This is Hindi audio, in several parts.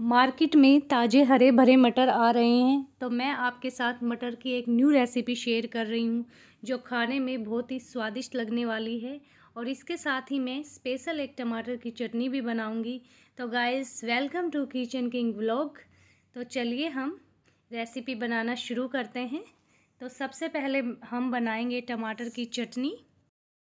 मार्केट में ताज़े हरे भरे मटर आ रहे हैं तो मैं आपके साथ मटर की एक न्यू रेसिपी शेयर कर रही हूँ जो खाने में बहुत ही स्वादिष्ट लगने वाली है और इसके साथ ही मैं स्पेशल एक टमाटर की चटनी भी बनाऊँगी तो guys welcome to kitchen king vlog तो चलिए हम रेसिपी बनाना शुरू करते हैं तो सबसे पहले हम बनाएंगे टमाटर की चटनी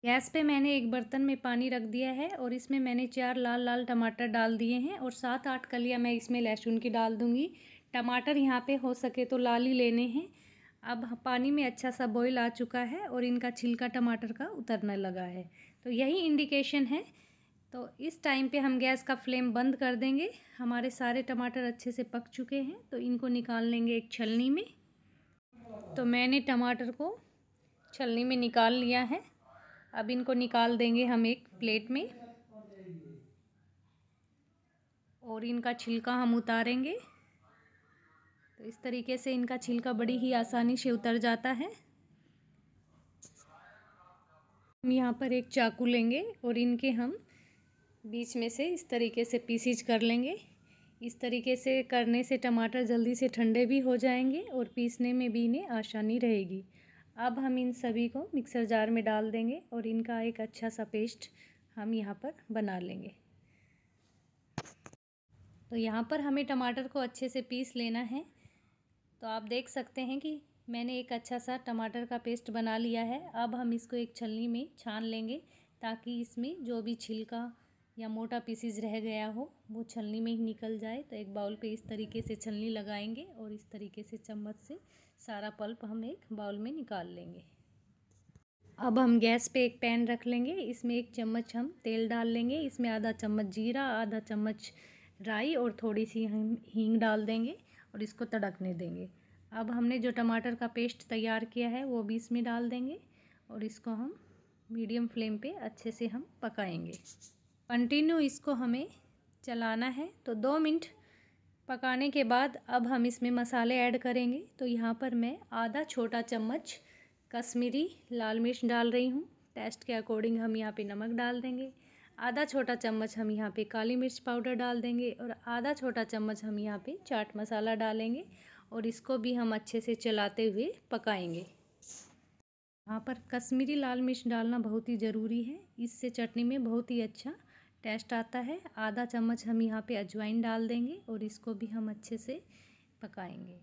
गैस पे मैंने एक बर्तन में पानी रख दिया है और इसमें मैंने चार लाल लाल टमाटर डाल दिए हैं और सात आठ कलियाँ मैं इसमें लहसुन की डाल दूँगी टमाटर यहाँ पे हो सके तो लाल ही लेने हैं अब पानी में अच्छा सा बॉयल आ चुका है और इनका छिलका टमाटर का उतरने लगा है तो यही इंडिकेशन है तो इस टाइम पे हम गैस का फ्लेम बंद कर देंगे हमारे सारे टमाटर अच्छे से पक चुके हैं तो इनको निकाल लेंगे एक छलनी में तो मैंने टमाटर को छलनी में निकाल लिया है अब इनको निकाल देंगे हम एक प्लेट में और इनका छिलका हम उतारेंगे तो इस तरीके से इनका छिलका बड़ी ही आसानी से उतर जाता है हम यहाँ पर एक चाकू लेंगे और इनके हम बीच में से इस तरीके से पीसीज कर लेंगे इस तरीके से करने से टमाटर जल्दी से ठंडे भी हो जाएंगे और पीसने में भी इन्हें आसानी रहेगी अब हम इन सभी को मिक्सर जार में डाल देंगे और इनका एक अच्छा सा पेस्ट हम यहाँ पर बना लेंगे तो यहाँ पर हमें टमाटर को अच्छे से पीस लेना है तो आप देख सकते हैं कि मैंने एक अच्छा सा टमाटर का पेस्ट बना लिया है अब हम इसको एक छलनी में छान लेंगे ताकि इसमें जो भी छिलका या मोटा पीसीज रह गया हो वो छलनी में ही निकल जाए तो एक बाउल पे इस तरीके से छलनी लगाएंगे और इस तरीके से चम्मच से सारा पल्प हम एक बाउल में निकाल लेंगे अब हम गैस पे एक पैन रख लेंगे इसमें एक चम्मच हम तेल डाल लेंगे इसमें आधा चम्मच जीरा आधा चम्मच राई और थोड़ी सी हम हींग डाल देंगे और इसको तड़कने देंगे अब हमने जो टमाटर का पेस्ट तैयार किया है वो भी इसमें डाल देंगे और इसको हम मीडियम फ्लेम पे अच्छे से हम पकाएंगे कंटिन्यू इसको हमें चलाना है तो दो मिनट पकाने के बाद अब हम इसमें मसाले ऐड करेंगे तो यहाँ पर मैं आधा छोटा चम्मच कश्मीरी लाल मिर्च डाल रही हूँ टेस्ट के अकॉर्डिंग हम यहाँ पे नमक डाल देंगे आधा छोटा चम्मच हम यहाँ पे काली मिर्च पाउडर डाल देंगे और आधा छोटा चम्मच हम यहाँ पे चाट मसाला डालेंगे और इसको भी हम अच्छे से चलाते हुए पकाएंगे यहाँ पर कश्मीरी लाल मिर्च डालना बहुत ही ज़रूरी है इससे चटनी में बहुत ही अच्छा टेस्ट आता है आधा चम्मच हम यहाँ पे अजवाइन डाल देंगे और इसको भी हम अच्छे से पकाएंगे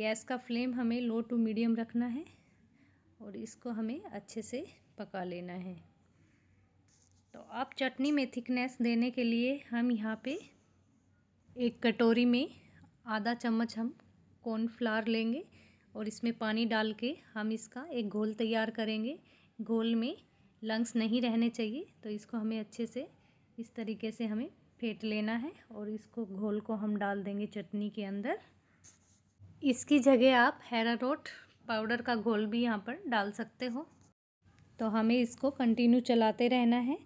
गैस का फ्लेम हमें लो टू मीडियम रखना है और इसको हमें अच्छे से पका लेना है तो अब चटनी में थिकनेस देने के लिए हम यहाँ पे एक कटोरी में आधा चम्मच हम कॉर्नफ्लावर लेंगे और इसमें पानी डाल के हम इसका एक घोल तैयार करेंगे घोल में लंग्स नहीं रहने चाहिए तो इसको हमें अच्छे से इस तरीके से हमें फेंट लेना है और इसको घोल को हम डाल देंगे चटनी के अंदर इसकी जगह आप हैरारोट पाउडर का घोल भी यहाँ पर डाल सकते हो तो हमें इसको कंटिन्यू चलाते रहना है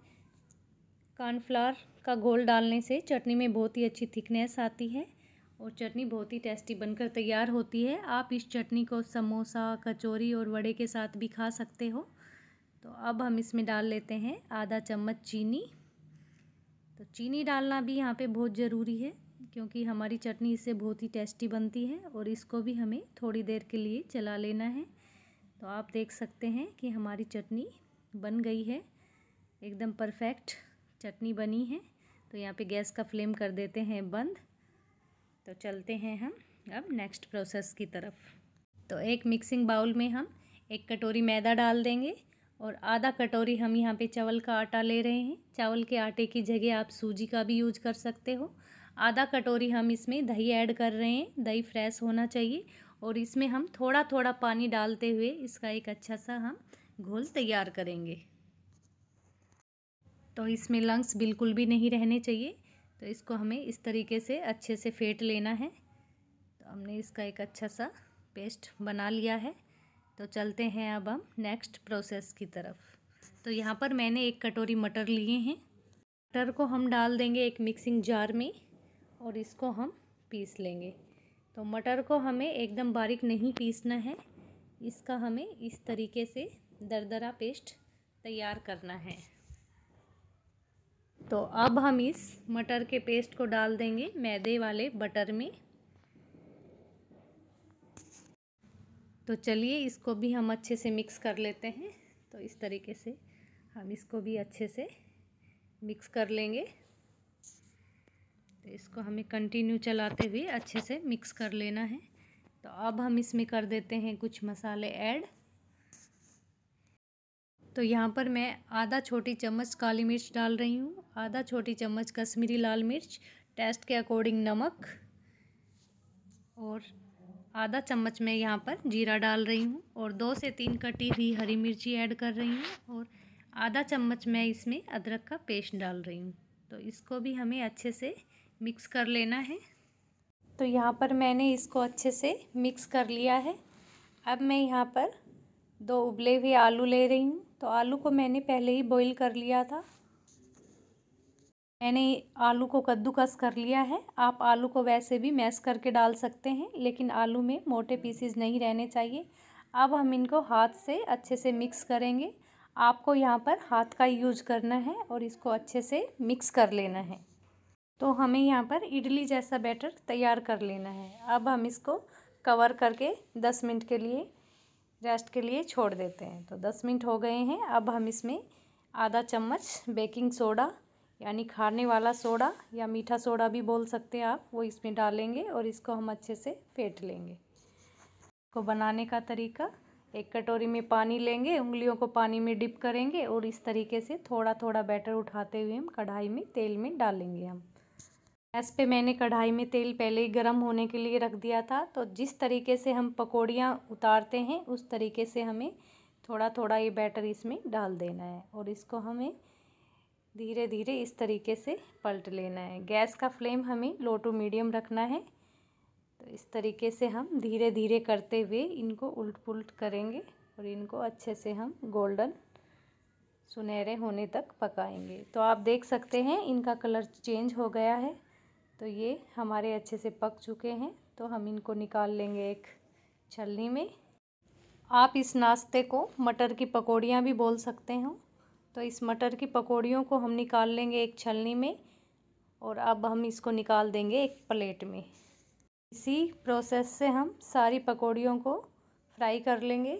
कॉर्नफ्लावर का घोल डालने से चटनी में बहुत ही अच्छी थिकनेस आती है और चटनी बहुत ही टेस्टी बनकर तैयार होती है आप इस चटनी को समोसा कचौरी और वड़े के साथ भी खा सकते हो तो अब हम इसमें डाल लेते हैं आधा चम्मच चीनी तो चीनी डालना भी यहाँ पे बहुत ज़रूरी है क्योंकि हमारी चटनी इससे बहुत ही टेस्टी बनती है और इसको भी हमें थोड़ी देर के लिए चला लेना है तो आप देख सकते हैं कि हमारी चटनी बन गई है एकदम परफेक्ट चटनी बनी है तो यहाँ पे गैस का फ्लेम कर देते हैं बंद तो चलते हैं हम अब नेक्स्ट प्रोसेस की तरफ तो एक मिक्सिंग बाउल में हम एक कटोरी मैदा डाल देंगे और आधा कटोरी हम यहाँ पे चावल का आटा ले रहे हैं चावल के आटे की जगह आप सूजी का भी यूज कर सकते हो आधा कटोरी हम इसमें दही ऐड कर रहे हैं दही फ्रेश होना चाहिए और इसमें हम थोड़ा थोड़ा पानी डालते हुए इसका एक अच्छा सा हम घोल तैयार करेंगे तो इसमें लंग्स बिल्कुल भी नहीं रहने चाहिए तो इसको हमें इस तरीके से अच्छे से फेंट लेना है तो हमने इसका एक अच्छा सा पेस्ट बना लिया है तो चलते हैं अब हम नेक्स्ट प्रोसेस की तरफ तो यहाँ पर मैंने एक कटोरी मटर लिए हैं मटर को हम डाल देंगे एक मिक्सिंग जार में और इसको हम पीस लेंगे तो मटर को हमें एकदम बारीक नहीं पीसना है इसका हमें इस तरीके से दरदरा पेस्ट तैयार करना है तो अब हम इस मटर के पेस्ट को डाल देंगे मैदे वाले बटर में तो चलिए इसको भी हम अच्छे से मिक्स कर लेते हैं तो इस तरीके से हम इसको भी अच्छे से मिक्स कर लेंगे तो इसको हमें कंटिन्यू चलाते हुए अच्छे से मिक्स कर लेना है तो अब हम इसमें कर देते हैं कुछ मसाले ऐड तो यहाँ पर मैं आधा छोटी चम्मच काली मिर्च डाल रही हूँ आधा छोटी चम्मच कश्मीरी लाल मिर्च टेस्ट के अकॉर्डिंग नमक और आधा चम्मच मैं यहाँ पर जीरा डाल रही हूँ और दो से तीन कटी हुई हरी मिर्ची ऐड कर रही हूँ और आधा चम्मच मैं इसमें अदरक का पेस्ट डाल रही हूँ तो इसको भी हमें अच्छे से मिक्स कर लेना है तो यहाँ पर मैंने इसको अच्छे से मिक्स कर लिया है अब मैं यहाँ पर दो उबले हुए आलू ले रही हूँ तो आलू को मैंने पहले ही बॉईल कर लिया था मैंने आलू को कद्दूकस कर लिया है आप आलू को वैसे भी मैश करके डाल सकते हैं लेकिन आलू में मोटे पीसीज नहीं रहने चाहिए अब हम इनको हाथ से अच्छे से मिक्स करेंगे आपको यहाँ पर हाथ का यूज करना है और इसको अच्छे से मिक्स कर लेना है तो हमें यहाँ पर इडली जैसा बैटर तैयार कर लेना है अब हम इसको कवर करके दस मिनट के लिए रेस्ट के लिए छोड़ देते हैं तो दस मिनट हो गए हैं अब हम इसमें आधा चम्मच बेकिंग सोडा यानी खाने वाला सोडा या मीठा सोडा भी बोल सकते हैं आप वो इसमें डालेंगे और इसको हम अच्छे से फेंट लेंगे इसको बनाने का तरीका एक कटोरी में पानी लेंगे उंगलियों को पानी में डिप करेंगे और इस तरीके से थोड़ा थोड़ा बैटर उठाते हुए हम कढ़ाई में तेल में डालेंगे हम गैस पे मैंने कढ़ाई में तेल पहले ही गर्म होने के लिए रख दिया था तो जिस तरीके से हम पकौड़ियाँ उतारते हैं उस तरीके से हमें थोड़ा थोड़ा ये बैटर इसमें डाल देना है और इसको हमें धीरे धीरे इस तरीके से पलट लेना है गैस का फ्लेम हमें लो टू मीडियम रखना है तो इस तरीके से हम धीरे धीरे करते हुए इनको उल्ट पुलट करेंगे और इनको अच्छे से हम गोल्डन सुनहरे होने तक पकाएंगे तो आप देख सकते हैं इनका कलर चेंज हो गया है तो ये हमारे अच्छे से पक चुके हैं तो हम इनको निकाल लेंगे एक छलनी में आप इस नाश्ते को मटर की पकौड़ियाँ भी बोल सकते हो तो इस मटर की पकौड़ियों को हम निकाल लेंगे एक छलनी में और अब हम इसको निकाल देंगे एक प्लेट में इसी प्रोसेस से हम सारी पकौड़ियों को फ्राई कर लेंगे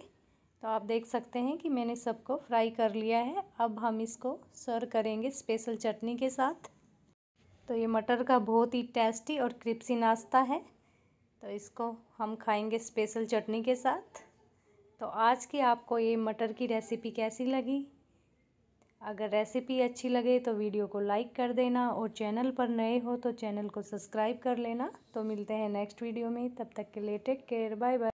तो आप देख सकते हैं कि मैंने सबको फ्राई कर लिया है अब हम इसको सर्व करेंगे स्पेशल चटनी के साथ तो ये मटर का बहुत ही टेस्टी और क्रिप्सी नाश्ता है तो इसको हम खाएंगे स्पेशल चटनी के साथ तो आज की आपको ये मटर की रेसिपी कैसी लगी अगर रेसिपी अच्छी लगे तो वीडियो को लाइक कर देना और चैनल पर नए हो तो चैनल को सब्सक्राइब कर लेना तो मिलते हैं नेक्स्ट वीडियो में तब तक के लिए टेक केयर बाय बाय